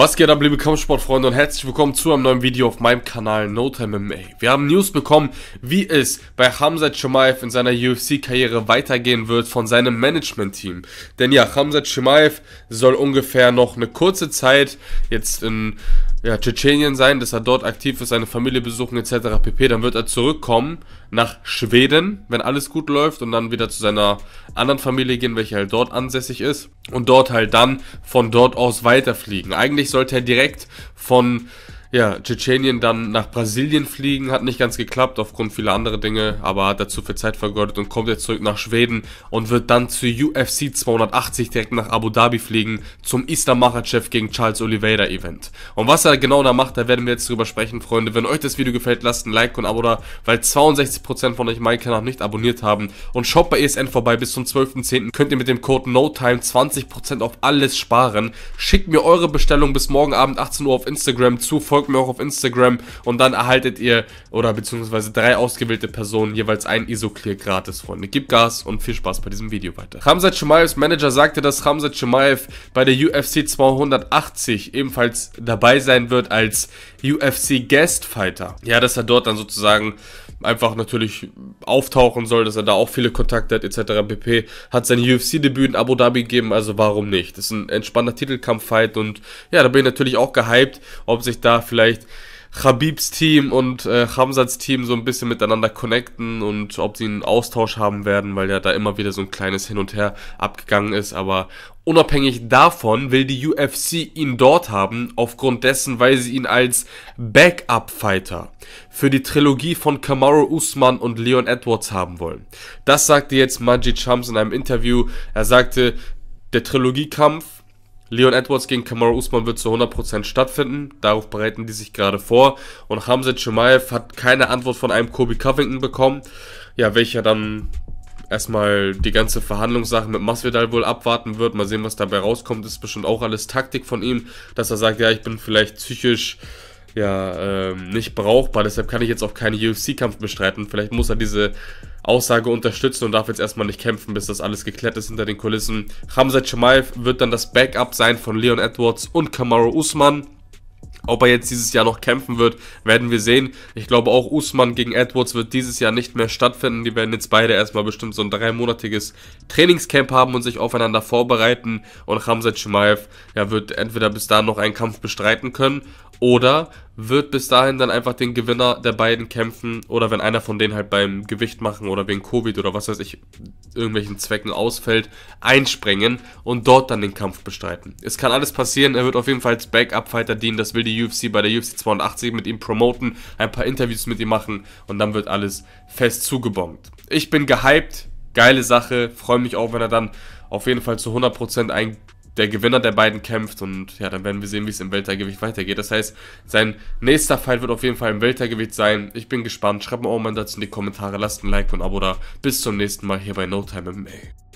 Was geht ab, liebe Kampfsportfreunde und herzlich willkommen zu einem neuen Video auf meinem Kanal No Time MMA. Wir haben News bekommen, wie es bei Hamzat Shemaev in seiner UFC-Karriere weitergehen wird von seinem Management-Team. Denn ja, Hamzat Shemaev soll ungefähr noch eine kurze Zeit jetzt in ja, Tschetschenien sein, dass er dort aktiv ist, seine Familie besuchen etc. pp. Dann wird er zurückkommen nach Schweden, wenn alles gut läuft und dann wieder zu seiner anderen Familie gehen, welche halt dort ansässig ist und dort halt dann von dort aus weiterfliegen. Eigentlich sollte er direkt von ja, Tschetschenien dann nach Brasilien fliegen, hat nicht ganz geklappt aufgrund vieler anderer Dinge, aber hat dazu viel Zeit vergeudet und kommt jetzt zurück nach Schweden und wird dann zu UFC 280 direkt nach Abu Dhabi fliegen zum Islam Makhachev gegen Charles Oliveira Event. Und was er genau da macht, da werden wir jetzt drüber sprechen, Freunde. Wenn euch das Video gefällt, lasst ein Like und ein Abo da, weil 62% von euch meinen Kanal nicht abonniert haben. Und schaut bei ESN vorbei, bis zum 12.10. könnt ihr mit dem Code NOTIME 20% auf alles sparen. Schickt mir eure Bestellung bis morgen Abend 18 Uhr auf Instagram zu, Folge folgt mir auch auf Instagram und dann erhaltet ihr oder beziehungsweise drei ausgewählte Personen jeweils ein Isoclear gratis, Freunde. Gib Gas und viel Spaß bei diesem Video weiter. Ramzat Chimaevs Manager sagte, dass Ramzat Chimaev bei der UFC 280 ebenfalls dabei sein wird als UFC Guest Fighter. Ja, dass er dort dann sozusagen einfach natürlich auftauchen soll, dass er da auch viele Kontakte hat, etc. pp. Hat sein UFC-Debüt in Abu Dhabi gegeben, also warum nicht? Das ist ein entspannter Titelkampffight und ja, da bin ich natürlich auch gehypt, ob sich da vielleicht Habibs Team und äh, Hamzats Team so ein bisschen miteinander connecten und ob sie einen Austausch haben werden, weil ja da immer wieder so ein kleines Hin und Her abgegangen ist. Aber unabhängig davon will die UFC ihn dort haben, aufgrund dessen, weil sie ihn als Backup-Fighter für die Trilogie von Kamaru Usman und Leon Edwards haben wollen. Das sagte jetzt Majid Shams in einem Interview. Er sagte, der Trilogiekampf Leon Edwards gegen Kamara Usman wird zu 100% stattfinden. Darauf bereiten die sich gerade vor. Und Hamza Chimaev hat keine Antwort von einem Kobe Covington bekommen. Ja, welcher dann erstmal die ganze Verhandlungssache mit Masvidal wohl abwarten wird. Mal sehen, was dabei rauskommt. ist bestimmt auch alles Taktik von ihm, dass er sagt, ja, ich bin vielleicht psychisch ja ähm, nicht brauchbar. Deshalb kann ich jetzt auch keinen UFC-Kampf bestreiten. Vielleicht muss er diese Aussage unterstützen und darf jetzt erstmal nicht kämpfen, bis das alles geklärt ist hinter den Kulissen. Hamza Chamayev wird dann das Backup sein von Leon Edwards und Kamaro Usman. Ob er jetzt dieses Jahr noch kämpfen wird, werden wir sehen. Ich glaube auch Usman gegen Edwards wird dieses Jahr nicht mehr stattfinden. Die werden jetzt beide erstmal bestimmt so ein dreimonatiges Trainingscamp haben und sich aufeinander vorbereiten. Und Hamza Chimaev ja, wird entweder bis dahin noch einen Kampf bestreiten können oder wird bis dahin dann einfach den Gewinner der beiden kämpfen oder wenn einer von denen halt beim Gewicht machen oder wegen Covid oder was weiß ich, irgendwelchen Zwecken ausfällt, einspringen und dort dann den Kampf bestreiten. Es kann alles passieren, er wird auf jeden Fall als Backup-Fighter dienen, das will die UFC bei der UFC 82 mit ihm promoten, ein paar Interviews mit ihm machen und dann wird alles fest zugebombt. Ich bin gehypt, geile Sache, freue mich auch, wenn er dann auf jeden Fall zu 100% ein der Gewinner der beiden kämpft und ja, dann werden wir sehen, wie es im Weltergewicht weitergeht. Das heißt, sein nächster Fight wird auf jeden Fall im Weltergewicht sein. Ich bin gespannt. Schreibt mir auch mal dazu in die Kommentare, lasst ein Like und ein Abo da. Bis zum nächsten Mal hier bei No Time MMA.